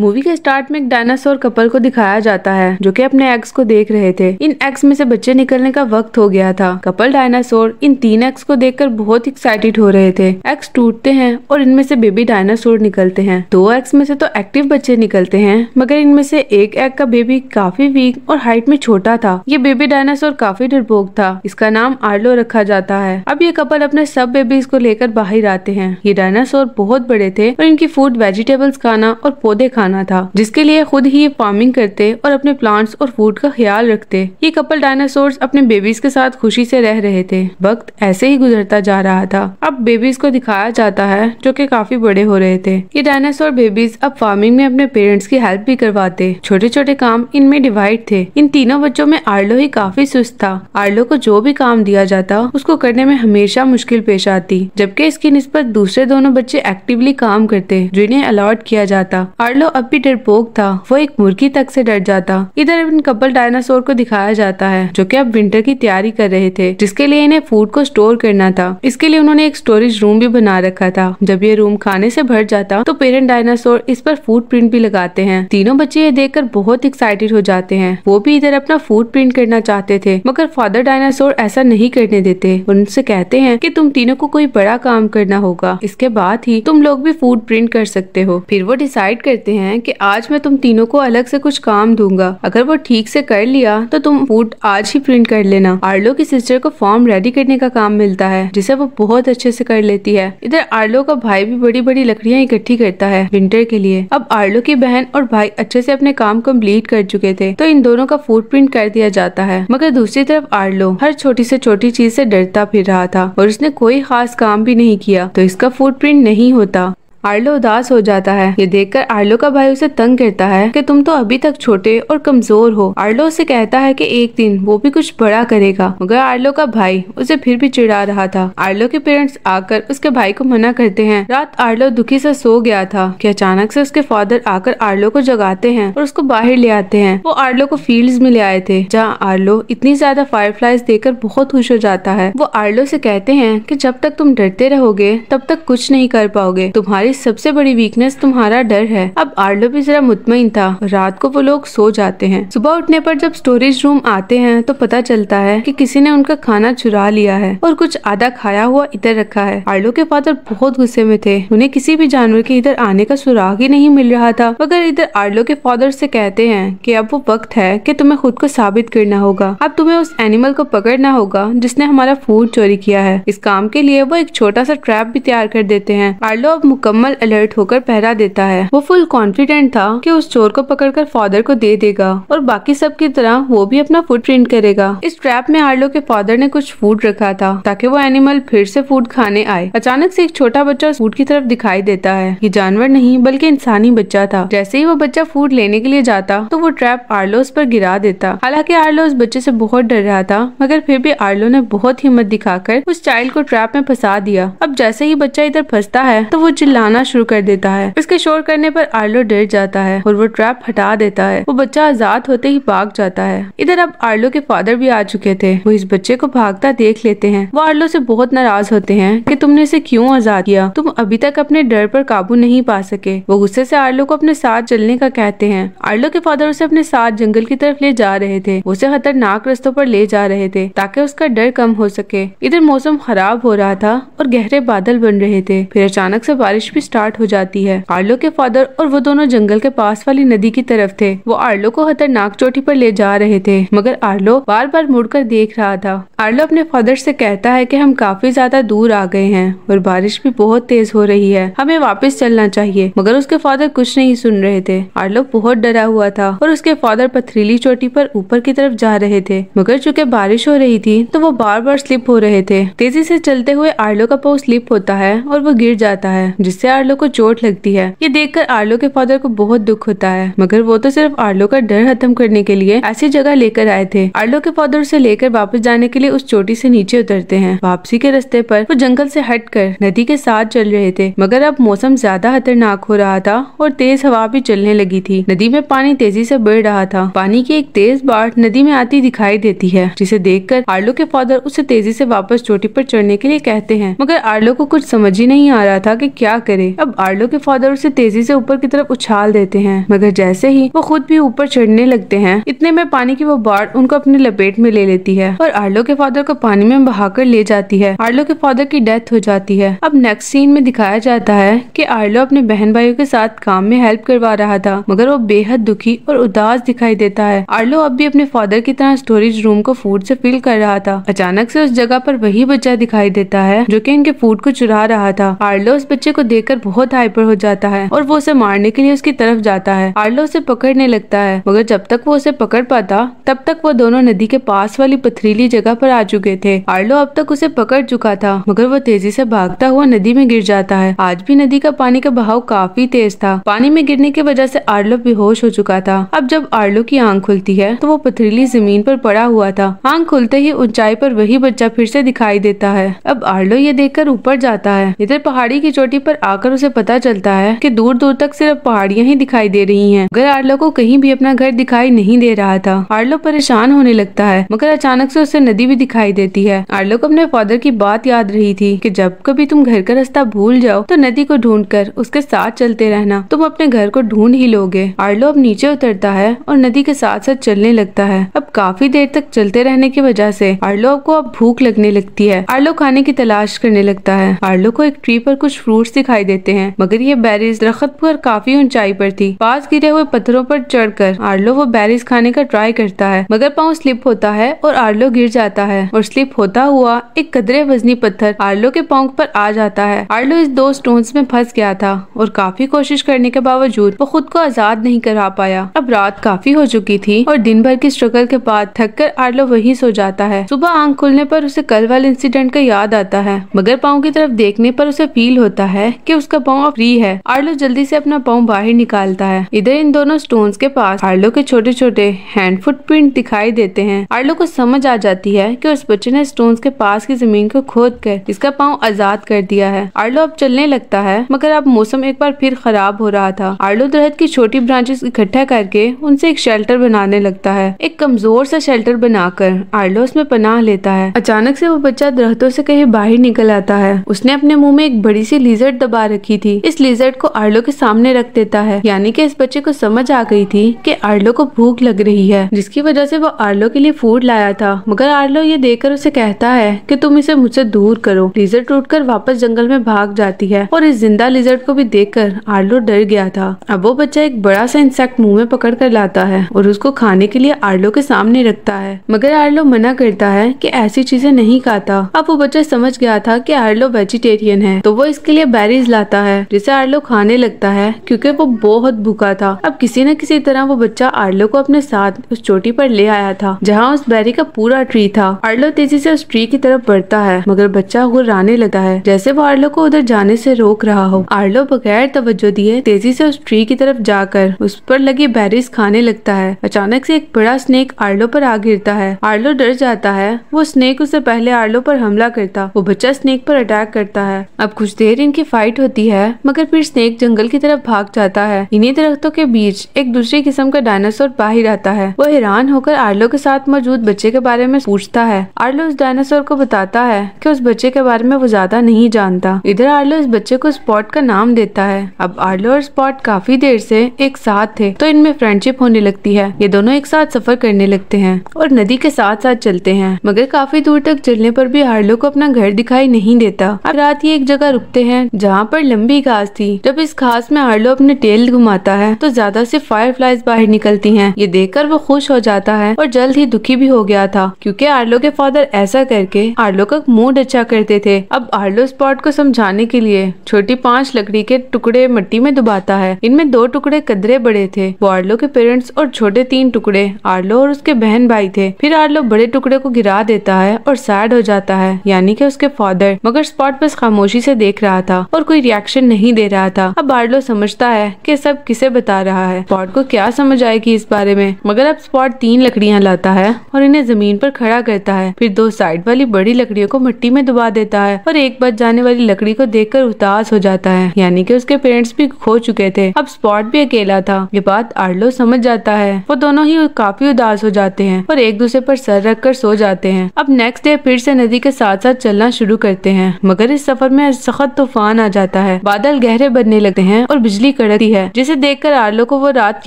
Movie के start में एक डायनासोर कपल को दिखाया जाता है जो कि अपने एग्स को देख रहे थे इन एग्स में से बच्चे निकलने का वक्त हो गया था कपल डायनासोर इन तीन एक्स को देखकर बहुत एक्साइटेड हो रहे थे एग्स टूटते हैं और इनमें से बेबी डायनासोर निकलते हैं दो एक्स में से तो एक्टिव बच्चे निकलते हैं मगर इनमें से एक एग का बेबी काफी वीक और हाइट में छोटा था ये बेबी डायनासोर काफी डरपोक था इसका नाम आर्लो रखा जाता है अब ये कपल अपने सब बेबीज को लेकर बाहर आते हैं ये डायनासोर बहुत बड़े थे और इनकी फूड वेजिटेबल्स खाना और पौधे खाना खाना था जिसके लिए खुद ही ये फार्मिंग करते और अपने प्लांट्स और फूड का ख्याल रखते ये कपल डायनासोर अपने बेबीज के साथ खुशी से रह रहे थे वक्त ऐसे ही गुजरता जा रहा था अब बेबीज को दिखाया जाता है जो की काफी बड़े हो रहे थे ये डायनासोर बेबीज अब फार्मिंग में अपने पेरेंट्स की हेल्प भी करवाते छोटे छोटे काम इनमें डिवाइड थे इन तीनों बच्चों में आर्लो ही काफी सुस्त था आर्लो को जो भी काम दिया जाता उसको करने में हमेशा मुश्किल पेश आती जबकि इसकी निस्बत दूसरे दोनों बच्चे एक्टिवली काम करते जिन्हें अलॉट किया जाता आर्लो अब भी डरपोक था वो एक मुर्गी तक से डर जाता इधर इन कपल डायनासोर को दिखाया जाता है जो कि अब विंटर की तैयारी कर रहे थे जिसके लिए इन्हें फूड को स्टोर करना था इसके लिए उन्होंने एक स्टोरेज रूम भी बना रखा था जब ये रूम खाने से भर जाता तो पेरेंट डायनासोर इस पर फूड प्रिंट भी लगाते हैं तीनों बच्चे ये देख बहुत एक्साइटेड हो जाते हैं वो भी इधर अपना फूड प्रिंट करना चाहते थे मगर फादर डायनासोर ऐसा नहीं करने देते उनसे कहते हैं की तुम तीनों को कोई बड़ा काम करना होगा इसके बाद ही तुम लोग भी फूड प्रिंट कर सकते हो फिर वो डिसाइड करते हैं हैं कि आज मैं तुम तीनों को अलग से कुछ काम दूंगा अगर वो ठीक से कर लिया तो तुम फूड आज ही प्रिंट कर लेना आर्लो की सिस्टर को फॉर्म रेडी करने का काम मिलता है जिसे वो बहुत अच्छे से कर लेती है इधर आर्लो का भाई भी बड़ी बड़ी लकड़ियाँ इकट्ठी करता है विंटर के लिए अब आर्लो की बहन और भाई अच्छे से अपने काम कम्प्लीट कर चुके थे तो इन दोनों का फूड प्रिंट कर दिया जाता है मगर दूसरी तरफ आर्लो हर छोटी से छोटी चीज से डरता फिर रहा था और उसने कोई खास काम भी नहीं किया तो इसका फूड प्रिंट नहीं होता आर्लो उदास हो जाता है ये देखकर आर्लो का भाई उसे तंग करता है कि तुम तो अभी तक छोटे और कमजोर हो आर्लो उसे कहता है कि एक दिन वो भी कुछ बड़ा करेगा मगर आर्लो का भाई उसे फिर भी चिढ़ा रहा था आर्लो के पेरेंट्स आकर उसके भाई को मना करते हैं रात आर्लो दुखी से सो गया था कि अचानक से उसके फादर आकर आर्लो को जगाते हैं और उसको बाहर ले आते हैं वो आर्लो को फील्ड में ले आए थे जहाँ आर्लो इतनी ज्यादा फायरफ्लाइज देकर बहुत खुश हो जाता है वो आर्लो से कहते हैं की जब तक तुम डरते रहोगे तब तक कुछ नहीं कर पाओगे तुम्हारी सबसे बड़ी वीकनेस तुम्हारा डर है अब आर्लो भी जरा मुतमिन था रात को वो लोग सो जाते हैं सुबह उठने पर जब स्टोरेज रूम आते हैं तो पता चलता है कि किसी ने उनका खाना चुरा लिया है और कुछ आधा खाया हुआ इधर रखा है आर्लो के फादर बहुत गुस्से में थे उन्हें किसी भी जानवर के इधर आने का सुराग ही नहीं मिल रहा था मगर इधर आर्लो के फादर से कहते हैं कि अब वो वक्त है कि तुम्हें खुद को साबित करना होगा अब तुम्हें उस एनिमल को पकड़ना होगा जिसने हमारा फूड चोरी किया है इस काम के लिए वो एक छोटा सा ट्रैप भी तैयार कर देते हैं आर्लो अब मुकम्मल कमल अलर्ट होकर पहरा देता है वो फुल कॉन्फिडेंट था कि उस चोर को पकड़कर फादर को दे देगा और बाकी सब की तरह वो भी अपना फूड प्रिंट करेगा इस ट्रैप में आर्लो के फादर ने कुछ फूड रखा था ताकि वो एनिमल फिर से फूड खाने आए अचानक से एक छोटा बच्चा फूड की तरफ दिखाई देता है ये जानवर नहीं बल्कि इंसानी बच्चा था जैसे ही वो बच्चा फूड लेने के लिए जाता तो वो ट्रैप आर्लो उस पर गिरा देता हालांकि आर्लो उस बच्चे से बहुत डर रहा था मगर फिर भी आर्लो ने बहुत हिम्मत दिखाकर उस चाइल्ड को ट्रैप में फंसा दिया अब जैसे ही बच्चा इधर फंसता है तो वो चिल्लाने चिल्लाना शुरू कर देता है इसके शोर करने पर आर्लो डर जाता है और वो ट्रैप हटा देता है वो बच्चा आजाद होते ही भाग जाता है इधर अब आर्लो के फादर भी आ चुके थे वो इस बच्चे को भागता देख लेते हैं वो आर्लो से बहुत नाराज होते हैं कि तुमने इसे क्यों आजाद किया तुम अभी तक अपने डर पर काबू नहीं पा सके वो गुस्से से आर्लो को अपने साथ चलने का कहते हैं आर्लो के फादर उसे अपने साथ जंगल की तरफ ले जा रहे थे उसे खतरनाक रस्तों पर ले जा रहे थे ताकि उसका डर कम हो सके इधर मौसम खराब हो रहा था और गहरे बादल बन रहे थे फिर अचानक से बारिश भी स्टार्ट हो जाती है आर्लो के फादर और वो दोनों जंगल के पास वाली नदी की तरफ थे वो आर्लो को खतरनाक चोटी पर ले जा रहे थे मगर आर्लो बार बार मुड़कर देख रहा था आर्लो अपने फादर से कहता है कि हम काफी ज्यादा दूर आ गए हैं और बारिश भी बहुत तेज हो रही है हमें वापस चलना चाहिए मगर उसके फादर कुछ नहीं सुन रहे थे आर्लो बहुत डरा हुआ था और उसके फादर पथरीली चोटी पर ऊपर की तरफ जा रहे थे मगर चूंकि बारिश हो रही थी तो वो बार बार स्लिप हो रहे थे तेजी से चलते हुए आर्लो का पाव स्लिप होता है और वो गिर जाता है जिससे से आरलो को चोट लगती है ये देखकर आरलो के फादर को बहुत दुख होता है मगर वो तो सिर्फ आरलो का डर खत्म करने के लिए ऐसी जगह लेकर आए थे आरलो के फादर उसे लेकर वापस जाने के लिए उस चोटी से नीचे उतरते हैं वापसी के रास्ते पर वो जंगल से हटकर नदी के साथ चल रहे थे मगर अब मौसम ज्यादा खतरनाक हो रहा था और तेज हवा भी चलने लगी थी नदी में पानी तेजी से बढ़ रहा था पानी की एक तेज बाढ़ नदी में आती दिखाई देती है जिसे देखकर आरलो के फादर उसे तेजी से वापस चोटी पर चढ़ने के लिए कहते हैं मगर आरलो को कुछ समझ ही नहीं आ रहा था कि क्या करे करे अब आर्लो के फादर उसे तेजी से ऊपर की तरफ उछाल देते हैं मगर जैसे ही वो खुद भी ऊपर चढ़ने लगते हैं इतने में पानी की वो बाढ़ उनको अपनी लपेट में ले लेती है और आर्लो के फादर को पानी में बहाकर ले जाती है आर्लो के फादर की डेथ हो जाती है अब नेक्स्ट सीन में दिखाया जाता है कि आर्लो अपने बहन भाइयों के साथ काम में हेल्प करवा रहा था मगर वो बेहद दुखी और उदास दिखाई देता है आर्लो अब भी अपने फादर की तरह स्टोरेज रूम को फूड से फिल कर रहा था अचानक से उस जगह पर वही बच्चा दिखाई देता है जो कि इनके फूड को चुरा रहा था आर्लो उस बच्चे को देख देखकर बहुत हाइपर हो जाता है और वो उसे मारने के लिए उसकी तरफ जाता है आर्लो उसे पकड़ने लगता है मगर जब तक वो उसे पकड़ पाता तब तक वो दोनों नदी के पास वाली पथरीली जगह पर आ चुके थे आर्लो अब तक उसे पकड़ चुका था मगर वो तेजी से भागता हुआ नदी में गिर जाता है आज भी नदी का पानी का बहाव काफी तेज था पानी में गिरने की वजह से आर्लो बेहोश हो चुका था अब जब आर्लो की आंख खुलती है तो वो पथरीली जमीन पर पड़ा हुआ था आंख खुलते ही ऊंचाई पर वही बच्चा फिर से दिखाई देता है अब आर्लो ये देखकर ऊपर जाता है इधर पहाड़ी की चोटी पर आ आकर उसे पता चलता है कि दूर दूर तक सिर्फ पहाड़ियां ही दिखाई दे रही हैं मगर आर्लो को कहीं भी अपना घर दिखाई नहीं दे रहा था आर्लो परेशान होने लगता है मगर अचानक से उसे नदी भी दिखाई देती है आर्लो को अपने फादर की बात याद रही थी कि जब कभी तुम घर का रास्ता भूल जाओ तो नदी को ढूंढ कर उसके साथ चलते रहना तुम अपने घर को ढूंढ ही लोगे आर्लो अब नीचे उतरता है और नदी के साथ साथ चलने लगता है अब काफी देर तक चलते रहने की वजह से आर्लो को अब भूख लगने लगती है आर्लो खाने की तलाश करने लगता है आर्लो को एक ट्री पर कुछ फ्रूट्स दिखाई दिखाई देते हैं मगर ये बैरिज दरख्त पर काफी ऊंचाई पर थी पास गिरे हुए पत्थरों पर चढ़कर आर्लो वो बैरिज खाने का ट्राई करता है मगर पाँव स्लिप होता है और आर्लो गिर जाता है और स्लिप होता हुआ एक कदरे वजनी पत्थर आर्लो के पाँव पर आ जाता है आर्लो इस दो स्टोन्स में फंस गया था और काफी कोशिश करने के बावजूद वो खुद को आजाद नहीं करा पाया अब रात काफी हो चुकी थी और दिन भर की स्ट्रगल के बाद थक कर आर्लो वही सो जाता है सुबह आंख खुलने पर उसे कल वाले इंसिडेंट का याद आता है मगर पाँव की तरफ देखने पर उसे फील होता है कि की उसका पाँव फ्री है आर्लो जल्दी से अपना पाँव बाहर निकालता है इधर इन दोनों स्टोन के पास आर्लो के छोटे छोटे हैंड फुटप्रिंट दिखाई देते हैं आर्लो को समझ आ जाती है की उस बच्चे ने स्टोन के पास की जमीन को खोद कर इसका पाँव आजाद कर दिया है आर्लो अब चलने लगता है मगर अब मौसम एक बार फिर खराब हो रहा था आर्लो दरहद की छोटी ब्रांचेस इकट्ठा करके उनसे एक शेल्टर बनाने लगता है एक कमजोर सा शेल्टर बनाकर आर्लो उसमें पनाह लेता है अचानक से वो बच्चा दरख्तों से कहीं बाहर निकल आता है उसने अपने मुंह में एक बड़ी सी लीजर दबा लगा रखी थी इस लिजर्ट को आर्लो के सामने रख देता है यानी कि इस बच्चे को समझ आ गई थी कि आर्लो को भूख लग रही है जिसकी वजह से वो आर्लो के लिए फूड लाया था मगर आर्लो ये देखकर उसे कहता है कि तुम इसे मुझसे दूर करो लिजर्ट कर वापस जंगल में भाग जाती है और इस जिंदा लिजर्ट को भी कर आर्लो डर गया था अब वो बच्चा एक बड़ा सा इंसेक्ट मुँह में पकड़ कर लाता है और उसको खाने के लिए आर्लो के सामने रखता है मगर आर्लो मना करता है की ऐसी चीजें नहीं खाता अब वो बच्चा समझ गया था की आर्लो वेजिटेरियन है तो वो इसके लिए बैरीज लाता है जिसे आर्लो खाने लगता है क्योंकि वो बहुत भूखा था अब किसी न किसी तरह वो बच्चा आर्लो को अपने साथ उस चोटी पर ले आया था जहाँ उस बैरी का पूरा ट्री था आर्लो तेजी से उस ट्री की तरफ बढ़ता है मगर बच्चा गुर्राने लगता है जैसे वो आर्लो को उधर जाने से रोक रहा हो आर्लो बगैर तवज्जो दिए तेजी से उस ट्री की तरफ जाकर उस पर लगी बैरीज खाने लगता है अचानक से एक बड़ा स्नेक आर्लो पर आ गिरता है आर्लो डर जाता है वो स्नेक उससे पहले आर्लो पर हमला करता वो बच्चा स्नेक पर अटैक करता है अब कुछ देर इनकी फाइट फाइट होती है मगर फिर स्नेक जंगल की तरफ भाग जाता है इन्हीं दरख्तों के बीच एक दूसरी किस्म का डायनासोर बाहर आता है वो हैरान होकर आर्लो के साथ मौजूद बच्चे के बारे में पूछता है आर्लो उस डायनासोर को बताता है की उस बच्चे के बारे में वो ज्यादा नहीं जानता इधर आर्लो इस बच्चे को स्पॉट का नाम देता है अब आर्लो और स्पॉट काफी देर से एक साथ थे तो इनमें फ्रेंडशिप होने लगती है ये दोनों एक साथ सफर करने लगते हैं और नदी के साथ साथ चलते हैं मगर काफी दूर तक चलने पर भी आर्लो को अपना घर दिखाई नहीं देता अब रात ही एक जगह रुकते हैं जहाँ यहाँ पर लंबी घास थी जब इस घास में आर्लो अपने टेल घुमाता है तो ज्यादा से फायरफ्लाइज बाहर निकलती हैं। ये देखकर वो खुश हो जाता है और जल्द ही दुखी भी हो गया था क्योंकि आर्लो के फादर ऐसा करके आर्लो का मूड अच्छा करते थे अब आर्लो स्पॉट को समझाने के लिए छोटी पांच लकड़ी के टुकड़े मिट्टी में दुबाता है इनमें दो टुकड़े कदरे बड़े थे वो आर्लो के पेरेंट्स और छोटे तीन टुकड़े आर्लो और उसके बहन भाई थे फिर आर्लो बड़े टुकड़े को गिरा देता है और सैड हो जाता है यानी कि उसके फादर मगर स्पॉट बस खामोशी से देख रहा था और कोई रिएक्शन नहीं दे रहा था अब बार्डलो समझता है कि सब किसे बता रहा है स्पॉट को क्या समझ आएगी इस बारे में मगर अब स्पॉट तीन लकड़ियां लाता है और इन्हें जमीन पर खड़ा करता है फिर दो साइड वाली बड़ी लकड़ियों को मिट्टी में दबा देता है और एक बच जाने वाली लकड़ी को कर उदास हो जाता है यानी की उसके पेरेंट्स भी खो चुके थे अब स्पॉट भी अकेला था ये बात आर्डलो समझ जाता है वो दोनों ही काफी उदास हो जाते हैं और एक दूसरे पर सर रख कर सो जाते हैं अब नेक्स्ट डे फिर से नदी के साथ साथ चलना शुरू करते हैं मगर इस सफर में सख्त तूफान आ जाता जाता है बादल गहरे बनने लगते हैं और बिजली कड़कती है जिसे देखकर आर्लो को वो रात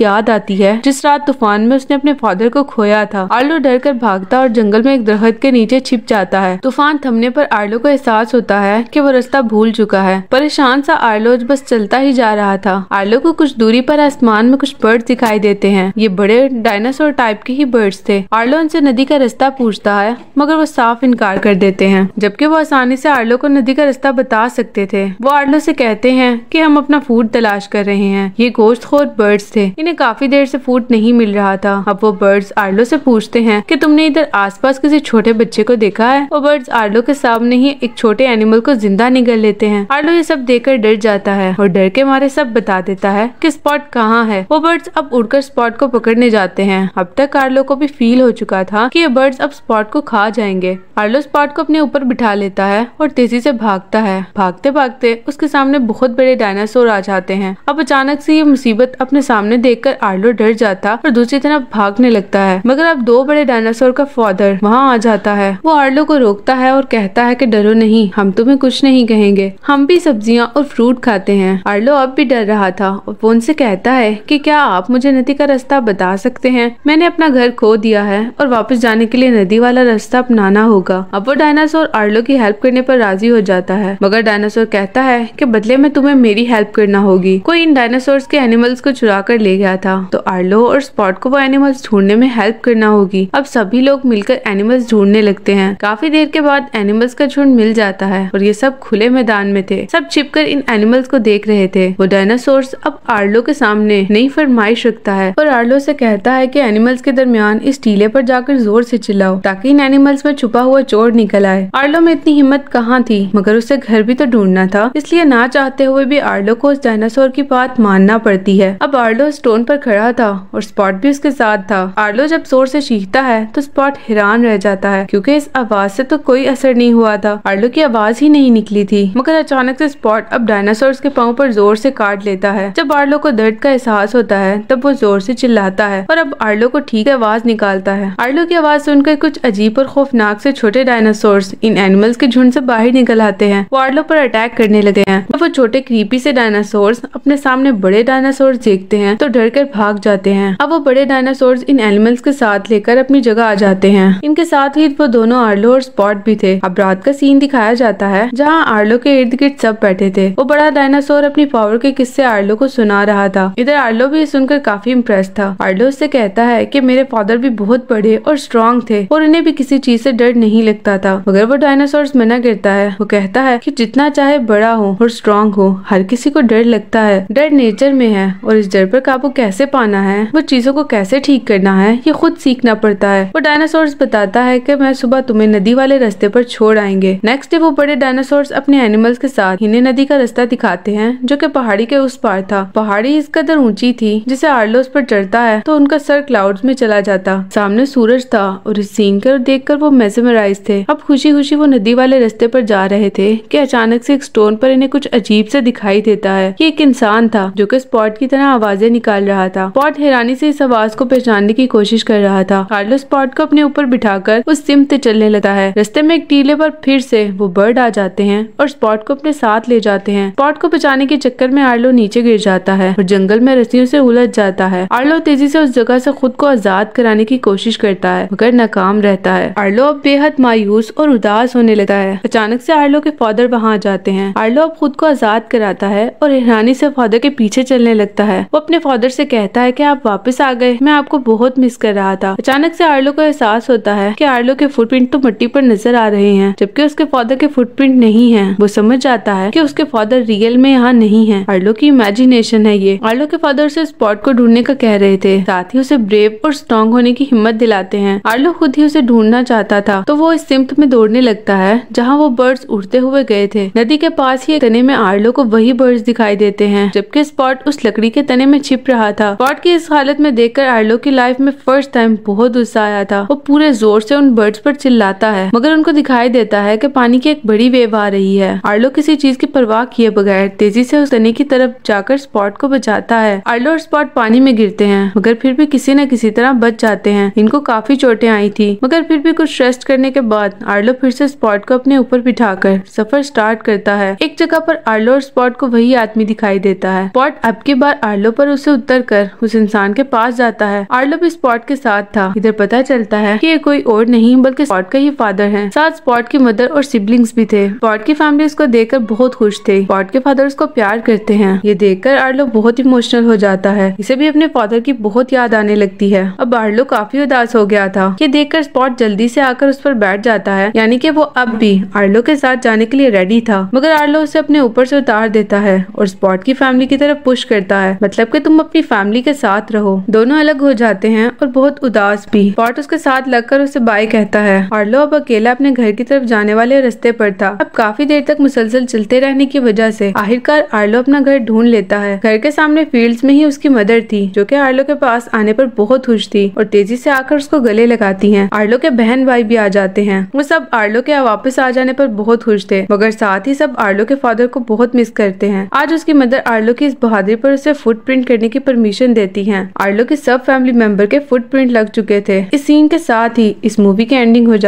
याद आती है जिस रात तूफान में उसने अपने फादर को खोया था आर्लो डर कर भागता और जंगल में एक दरख्त के नीचे छिप जाता है तूफान थमने पर आर्लो को एहसास होता है कि वो रास्ता भूल चुका है परेशान सा आर्लो बस चलता ही जा रहा था आर्लो को कुछ दूरी पर आसमान में कुछ बर्ड दिखाई देते हैं ये बड़े डायनासोर टाइप के ही बर्ड्स थे आर्लो उनसे नदी का रास्ता पूछता है मगर वो साफ इनकार कर देते हैं जबकि वो आसानी से आर्लो को नदी का रास्ता बता सकते थे वो कार्लो से कहते हैं कि हम अपना फूड तलाश कर रहे हैं ये गोश्त खोर बर्ड्स थे इन्हें काफी देर से फूड नहीं मिल रहा था अब वो बर्ड्स आर्लो से पूछते हैं कि तुमने इधर आसपास किसी छोटे बच्चे को देखा है वो बर्ड्स आर्लो के सामने ही एक छोटे एनिमल को जिंदा निकल लेते हैं आर्लो ये सब देखकर डर जाता है और डर के मारे सब बता देता है की स्पॉट कहाँ है वो बर्ड्स अब उड़कर स्पॉट को पकड़ने जाते हैं अब तक आर्लो को भी फील हो चुका था की ये बर्ड्स अब स्पॉट को खा जाएंगे आर्लो स्पॉट को अपने ऊपर बिठा लेता है और तेजी से भागता है भागते भागते उस उसके सामने बहुत बड़े डायनासोर आ जाते हैं अब अचानक से ये मुसीबत अपने सामने देखकर आर्लो डर जाता और दूसरी तरफ भागने लगता है मगर अब दो बड़े डायनासोर का फादर वहाँ आ जाता है वो आर्लो को रोकता है और कहता है की डरो नहीं हम तुम्हें कुछ नहीं कहेंगे हम भी सब्जियाँ और फ्रूट खाते हैं आर्लो अब भी डर रहा था और वो उनसे कहता है की क्या आप मुझे नदी का रास्ता बता सकते हैं मैंने अपना घर खो दिया है और वापस जाने के लिए नदी वाला रास्ता अपनाना होगा अब वो डायनासोर आर्लो की हेल्प करने पर राजी हो जाता है मगर डायनासोर कहता है कि बदले में तुम्हें मेरी हेल्प करना होगी कोई इन डायनासोर के एनिमल्स को चुरा कर ले गया था तो आर्लो और स्पॉट को वो एनिमल्स ढूंढने में हेल्प करना होगी अब सभी लोग मिलकर एनिमल्स ढूंढने लगते हैं काफी देर के बाद एनिमल्स का झुंड मिल जाता है और ये सब खुले मैदान में थे सब छिपकर इन एनिमल्स को देख रहे थे वो डायनासोर अब आर्लो के सामने नई फरमाइश रखता है और आर्लो से कहता है की एनिमल्स के दरमियान इस टीले पर जाकर जोर से चिल्लाओ ताकि इन एनिमल्स में छुपा हुआ चोर निकल आए आर्लो में इतनी हिम्मत कहाँ थी मगर उसे घर भी तो ढूंढना था इसलिए इसलिए ना चाहते हुए भी आर्लो को उस डायनासोर की बात मानना पड़ती है अब आर्लो स्टोन पर खड़ा था और स्पॉट भी उसके साथ था आर्लो जब जोर से चीखता है तो स्पॉट हैरान रह जाता है क्योंकि इस आवाज से तो कोई असर नहीं हुआ था आर्लो की आवाज ही नहीं निकली थी मगर अचानक से स्पॉट अब डायनासोर के पाँव पर जोर से काट लेता है जब आर्लो को दर्द का एहसास होता है तब वो जोर से चिल्लाता है और अब आर्लो को ठीक आवाज निकालता है आर्लो की आवाज सुनकर कुछ अजीब और खौफनाक से छोटे डायनासोर इन एनिमल्स के झुंड से बाहर निकल आते हैं वो आर्लो पर अटैक करने लगे सुनते हैं जब वो छोटे क्रीपी से डायनासोर अपने सामने बड़े डायनासोर देखते हैं तो डर कर भाग जाते हैं अब वो बड़े डायनासोर इन एनिमल्स के साथ लेकर अपनी जगह आ जाते हैं इनके साथ ही वो दोनों आर्लो और स्पॉट भी थे अब रात का सीन दिखाया जाता है जहाँ आर्लो के इर्द गिर्द सब बैठे थे वो बड़ा डायनासोर अपनी पावर के किस्से आर्लो को सुना रहा था इधर आर्लो भी सुनकर काफी इम्प्रेस था आर्लो उससे कहता है की मेरे फादर भी बहुत बड़े और स्ट्रॉन्ग थे और उन्हें भी किसी चीज ऐसी डर नहीं लगता था मगर वो डायनासोर मना करता है वो कहता है की जितना चाहे बड़ा हो और स्ट्रांग हो हर किसी को डर लगता है डर नेचर में है और इस डर पर काबू कैसे पाना है वो चीजों को कैसे ठीक करना है ये खुद सीखना पड़ता है वो डायनासोर बताता है की मैं सुबह तुम्हें नदी वाले रास्ते पर छोड़ आएंगे नेक्स्ट डे वो बड़े डायनासोर अपने एनिमल्स के साथ हिने नदी का रास्ता दिखाते हैं जो की पहाड़ी के उस पार था पहाड़ी इस कदर ऊंची थी जिसे आर्लोस पर चढ़ता है तो उनका सर क्लाउड्स में चला जाता सामने सूरज था और इस सीन कर देख कर वो मेजमराइज थे अब खुशी खुशी वो नदी वाले रास्ते पर जा रहे थे की अचानक से एक स्टोन पर इन्हें कुछ अजीब सा दिखाई देता है ये एक इंसान था जो कि स्पॉट की तरह आवाजें निकाल रहा था स्पॉट हैरानी से इस आवाज को पहचानने की कोशिश कर रहा था कार्लो स्पॉट को अपने ऊपर बिठाकर उस सिम ऐसी चलने लगा है रस्ते में एक टीले पर फिर से वो बर्ड आ जाते हैं और स्पॉट को अपने साथ ले जाते हैं स्पॉट को बचाने के चक्कर में आर्लो नीचे गिर जाता है और जंगल में रस्सियों से उलझ जाता है आर्लो तेजी से उस जगह से खुद को आजाद कराने की कोशिश करता है मगर नाकाम रहता है आर्लो अब बेहद मायूस और उदास होने लगता है अचानक से आर्लो के फादर वहाँ जाते हैं आर्लो जॉब खुद को आजाद कराता है और हैरानी से फादर के पीछे चलने लगता है वो अपने फादर से कहता है कि आप वापस आ गए मैं आपको बहुत मिस कर रहा था अचानक से आर्लो को एहसास होता है कि आर्लो के फुटप्रिंट तो मट्टी पर नजर आ रहे हैं जबकि उसके फादर के फुटप्रिंट नहीं है वो समझ जाता है की उसके फादर रियल में यहाँ नहीं है आर्लो की इमेजिनेशन है ये आर्लो के फादर उसे स्पॉट को ढूंढने का कह रहे थे साथ ही उसे ब्रेव और स्ट्रॉन्ग होने की हिम्मत दिलाते हैं आर्लो खुद ही उसे ढूंढना चाहता था तो वो इस सिमत में दौड़ने लगता है जहाँ वो बर्ड्स उड़ते हुए गए थे नदी के पास ही के तने में आरलो को वही बर्ड्स दिखाई देते हैं जबकि स्पॉट उस लकड़ी के तने में छिप रहा था स्पॉट की इस हालत में देखकर आरलो की लाइफ में फर्स्ट टाइम बहुत गुस्सा आया था वो पूरे जोर से उन बर्ड्स पर चिल्लाता है मगर उनको दिखाई देता है की पानी की एक बड़ी वेव आ रही है आरलो किसी चीज की परवाह किए बगैर तेजी से उस तने की तरफ जाकर स्पॉट को बचाता है आरलो और स्पॉट पानी में गिरते हैं मगर फिर भी किसी न किसी तरह बच जाते हैं इनको काफी चोटें आई थी मगर फिर भी कुछ रेस्ट करने के बाद आरलो फिर से स्पॉट को अपने ऊपर बिठाकर सफर स्टार्ट करता है एक जगह पर आर्लो और स्पॉट को वही आदमी दिखाई देता है स्पॉट अब की बार आर्लो पर उसे उतर कर उस इंसान के पास जाता है आर्लो भी स्पॉट के साथ था इधर पता चलता है कि ये कोई और नहीं बल्कि स्पॉट का ही फादर है साथ स्पॉट की मदर और सिबलिंग्स भी थे स्पॉट की फैमिली उसको कर बहुत खुश थे स्पॉट के फादर उसको प्यार करते हैं ये कर आर्लो बहुत इमोशनल हो जाता है इसे भी अपने फादर की बहुत याद आने लगती है अब आर्लो काफी उदास हो गया था ये देखकर स्पॉट जल्दी से आकर उस पर बैठ जाता है यानी कि वो अब भी आर्लो के साथ जाने के लिए रेडी था मगर आर्लो उसे उसे अपने ऊपर से उतार देता है और स्पॉट की फैमिली की तरफ पुश करता है मतलब कि तुम अपनी फैमिली के साथ रहो दोनों अलग हो जाते हैं और बहुत उदास भी स्पॉट उसके साथ लगकर उसे बाय कहता है आर्लो अब अकेला अपने घर की तरफ जाने वाले रस्ते पर था अब काफी देर तक मुसलसल चलते रहने की वजह से आखिरकार आर्लो अपना घर ढूंढ लेता है घर के सामने फील्ड्स में ही उसकी मदर थी जो कि आर्लो के पास आने पर बहुत खुश थी और तेजी से आकर उसको गले लगाती हैं आर्लो के बहन भाई भी आ जाते हैं वो सब आर्लो के वापस आ जाने पर बहुत खुश थे मगर साथ ही सब आर्लो के फादर को बहुत मिस करते हैं आज उसकी मदर आर्लो की इस बहादुरी पर उसे फुट प्रिंट करने की परमिशन देती है आर्लो के सब फैमिली मेंबर के फुट प्रिंट लग चुके थे इस सीन के साथ ही इस मूवी की एंडिंग हो जाती